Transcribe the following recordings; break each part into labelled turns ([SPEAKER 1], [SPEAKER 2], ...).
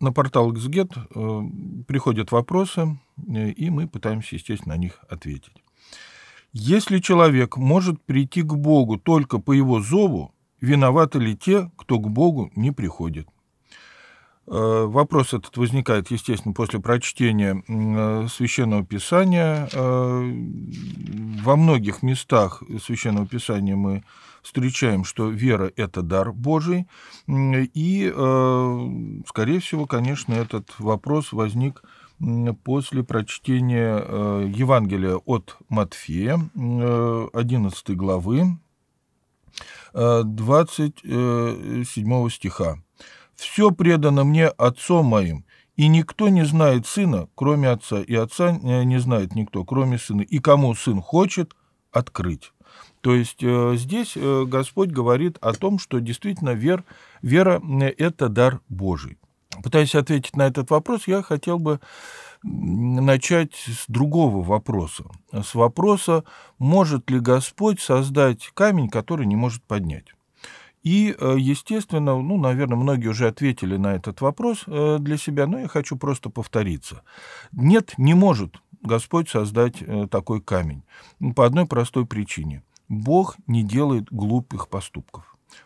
[SPEAKER 1] на портал Xget э, приходят вопросы, э, и мы пытаемся, естественно, на них ответить. Если человек может прийти к Богу только по его зову, виноваты ли те, кто к Богу не приходит? Э, вопрос этот возникает, естественно, после прочтения э, Священного Писания. Э, во многих местах Священного Писания мы встречаем, что вера – это дар Божий. И, скорее всего, конечно, этот вопрос возник после прочтения Евангелия от Матфея, 11 главы, 27 стиха. Все предано мне отцом моим, и никто не знает сына, кроме отца, и отца э, не знает никто, кроме сына, и кому сын хочет открыть. То есть э, здесь э, Господь говорит о том, что действительно вер, вера – это дар Божий. Пытаясь ответить на этот вопрос, я хотел бы начать с другого вопроса. С вопроса, может ли Господь создать камень, который не может поднять? И, э, естественно, ну, наверное, многие уже ответили на этот вопрос э, для себя, но я хочу просто повториться. Нет, не может Господь создать э, такой камень. Ну, по одной простой причине. Бог не делает глупых поступков.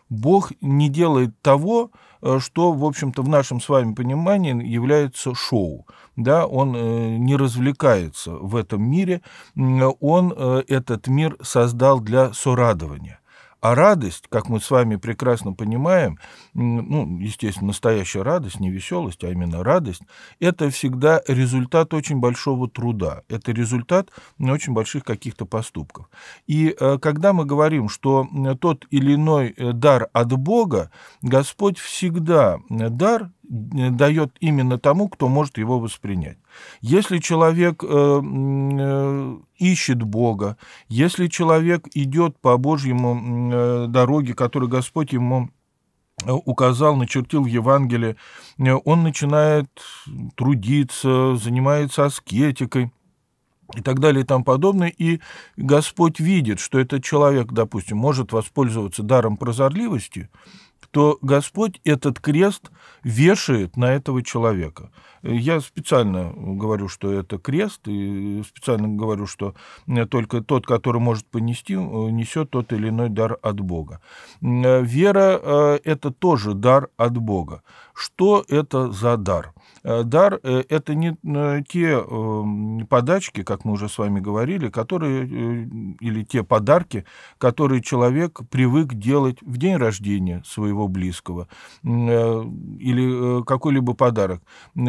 [SPEAKER 1] Бог не делает того, что, в общем-то, в нашем с вами понимании является шоу. Да, он не развлекается в этом мире, он этот мир создал для сорадования. А радость, как мы с вами прекрасно понимаем, ну, естественно, настоящая радость, не веселость, а именно радость, это всегда результат очень большого труда, это результат очень больших каких-то поступков. И э, когда мы говорим, что тот или иной э, дар от Бога, Господь всегда э, дар Э, дает именно тому, кто может его воспринять. Если человек э, э, ищет Бога, если человек идет по Божьему дороге, которую Господь ему указал, начертил в Евангелии, он начинает трудиться, занимается аскетикой, и так далее и тому подобное. И Господь видит, что этот человек, допустим, может воспользоваться даром прозорливости, то Господь этот крест вешает на этого человека. Я специально говорю, что это крест, и специально говорю, что только тот, который может понести, несет тот или иной дар от Бога. Вера э, – это тоже дар от Бога. Что это за дар? Э, дар э, – это не те подачки, как мы уже с вами говорили, которые, или те подарки, которые человек привык делать в день рождения своего своего близкого э, или э, какой-либо подарок.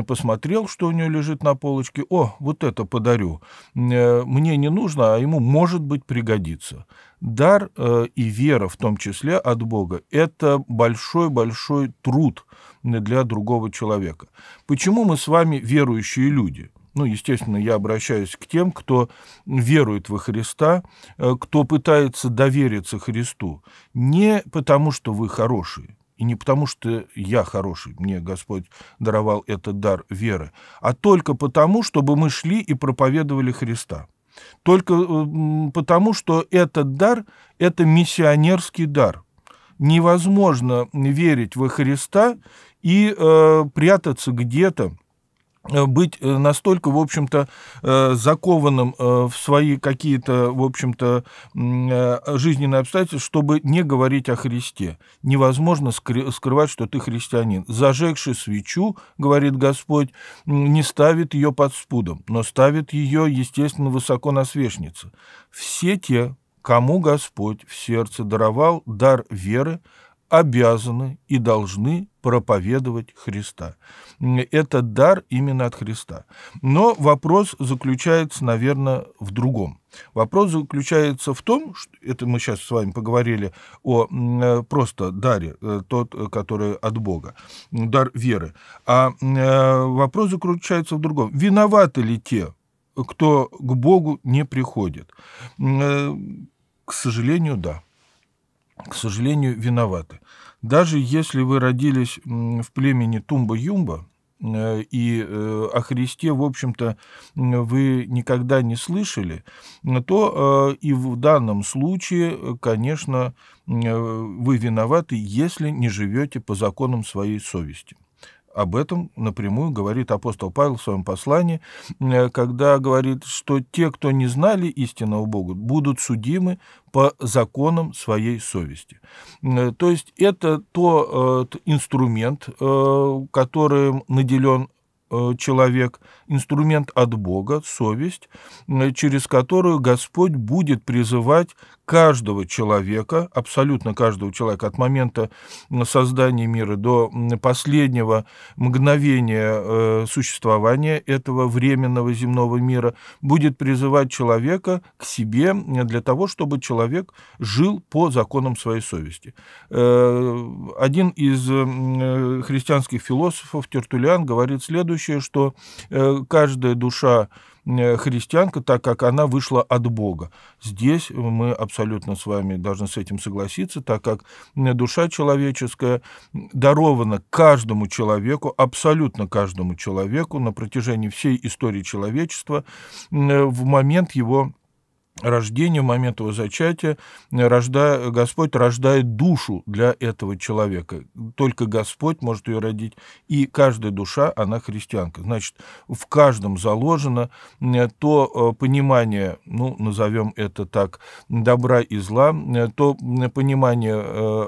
[SPEAKER 1] Посмотрел, что у нее лежит на полочке, о, вот это подарю. Э, Мне не нужно, а ему, может быть, пригодится. Дар и вера, в том числе от Бога, это большой-большой труд для другого человека. Почему мы с вами верующие люди – ну, естественно, я обращаюсь к тем, кто верует во Христа, э, кто пытается довериться Христу. Не потому, что вы хорошие, и не потому, что я хороший, мне Господь даровал этот дар веры, а только потому, чтобы мы шли и проповедовали Христа. Только э, потому, что этот дар – это миссионерский дар. Невозможно верить во Христа и э, прятаться где-то, Э, быть э, настолько, в общем-то, э, закованным в свои какие-то, в общем-то, жизненные обстоятельства, чтобы не говорить о Христе. Невозможно скрывать, что ты христианин. Зажегший свечу, говорит Господь, не ставит ее под спудом, но ставит ее, естественно, высоко на свечнице. Все те, кому Господь в сердце даровал дар веры, обязаны и должны проповедовать Христа. Это дар именно от Христа. Но вопрос заключается, наверное, в другом. Вопрос заключается в том, что это мы сейчас с вами поговорили о э, просто даре, э, тот, э, который от Бога, дар веры. А вопрос заключается в другом. Виноваты ли те, кто к Богу не приходит? К сожалению, да. К сожалению, виноваты. Даже если вы родились в племени Тумба-Юмба, э, и э, о Христе, в общем-то, вы никогда не слышали, то э, и в данном случае, конечно, вы виноваты, если не живете по законам своей совести. Об этом напрямую говорит апостол Павел в своем послании, э, когда говорит, что те, кто не знали истинного Бога, будут судимы по законам своей совести. Э, то есть это тот э, инструмент, которым наделен человек, инструмент от Бога, совесть, через которую Господь будет призывать каждого человека, абсолютно каждого человека от момента создания мира до последнего мгновения э, существования этого временного земного мира, будет призывать человека к себе для того, чтобы человек жил по законам своей совести. Э, один из э, христианских философов, Тертулиан, говорит следующее, что каждая душа Э, христианка, так как она вышла от Бога. Здесь мы абсолютно с вами должны с этим согласиться, так как э, душа человеческая дарована каждому человеку, абсолютно каждому человеку на протяжении всей истории человечества э, в момент его рождения, в момент его зачатия, рожда... Господь рождает душу для этого человека. Только Господь может ее родить, и каждая душа, она христианка. Значит, в каждом заложено э, то э, понимание, ну, назовем это так, добра и зла, э, то понимание,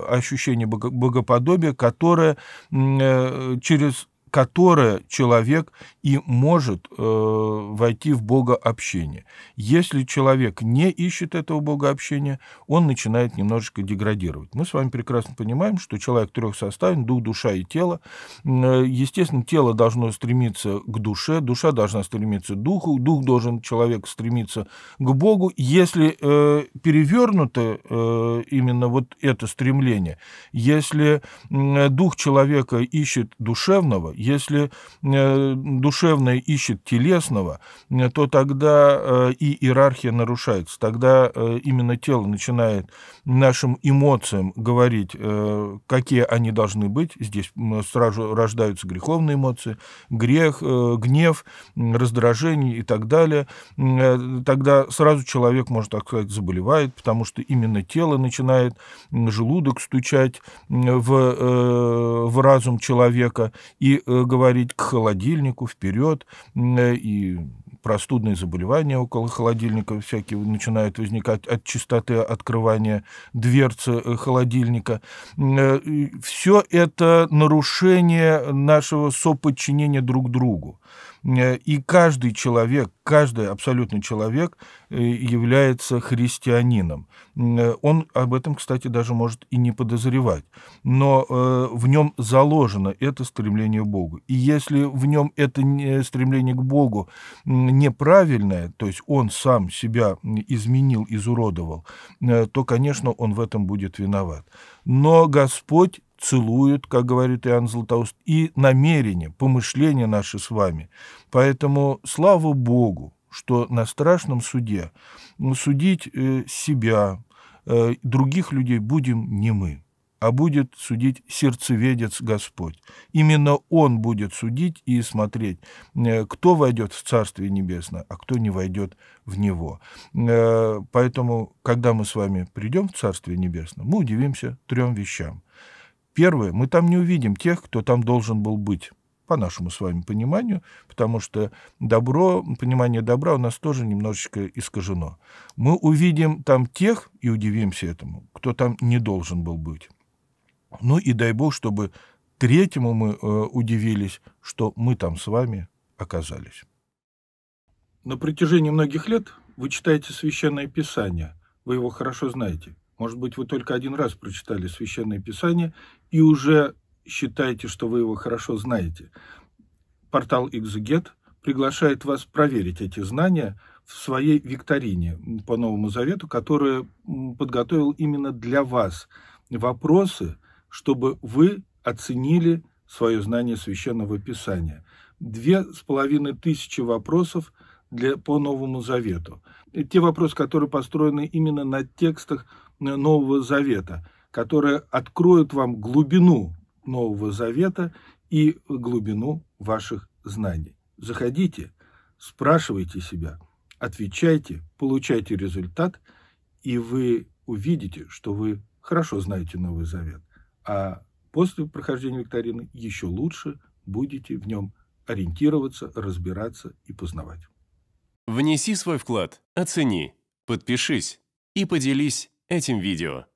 [SPEAKER 1] ощущение богоподобия, которое через которое человек и может э, войти в богообщение. Если человек не ищет этого богообщения, он начинает немножечко деградировать. Мы с вами прекрасно понимаем, что человек трех составен, дух, душа и тело. Э, естественно, тело должно стремиться к душе, душа должна стремиться к духу, дух должен человек стремиться к Богу. Если э, перевернуто э, именно вот это стремление, если э, дух человека ищет душевного, если э, душевное ищет телесного, э, то тогда э, и иерархия нарушается. Тогда именно тело начинает нашим эмоциям говорить, какие они должны быть. Здесь сразу рождаются греховные эмоции, грех, гнев, раздражение и так далее. Тогда сразу человек, может так сказать, заболевает, потому что именно тело начинает желудок стучать в, в разум человека, и Э, говорить, к холодильнику вперед, э, и простудные заболевания около холодильника всякие начинают возникать от частоты открывания дверцы э, холодильника. Все это нарушение нашего соподчинения друг другу. Э, и каждый человек, каждый абсолютно человек э, является христианином. Э, он об этом, кстати, даже может и не подозревать. Но в нем заложено это стремление к Богу. И если в нем это стремление к Богу неправильное, то есть он сам себя изменил, изуродовал, то, конечно, он в этом будет виноват. Но Господь целует, как говорит Иоанн Златоуст, и намерение, помышление наши с вами. Поэтому слава Богу, что на страшном суде судить э, себя, э, других людей будем не мы, а будет судить сердцеведец Господь. Именно Он будет судить и смотреть, э, кто войдет в Царствие Небесное, а кто не войдет в Него. Поэтому, когда мы с вами придем в Царствие Небесное, мы удивимся трем вещам – Первое, мы там не увидим тех, кто там должен был быть по нашему с вами пониманию, потому что добро, понимание добра у нас тоже немножечко искажено. Мы увидим там тех, и удивимся этому, кто там не должен был быть. Ну и дай бог, чтобы третьему мы э, удивились, что мы там с вами оказались. На протяжении многих лет вы читаете Священное Писание, вы его хорошо знаете – может быть, вы только один раз прочитали Священное Писание и уже считаете, что вы его хорошо знаете. Портал «Экзегет» приглашает вас проверить эти знания в своей викторине по Новому Завету, которую подготовил именно для вас вопросы, чтобы вы оценили свое знание Священного Писания. Две с половиной тысячи вопросов для, по Новому Завету. И те вопросы, которые построены именно на текстах Нового Завета, которые откроют вам глубину Нового Завета и глубину ваших знаний. Заходите, спрашивайте себя, отвечайте, получайте результат, и вы увидите, что вы хорошо знаете Новый Завет, а после прохождения викторины еще лучше будете в нем ориентироваться, разбираться и познавать. Внеси свой вклад, оцени, подпишись и поделись этим видео.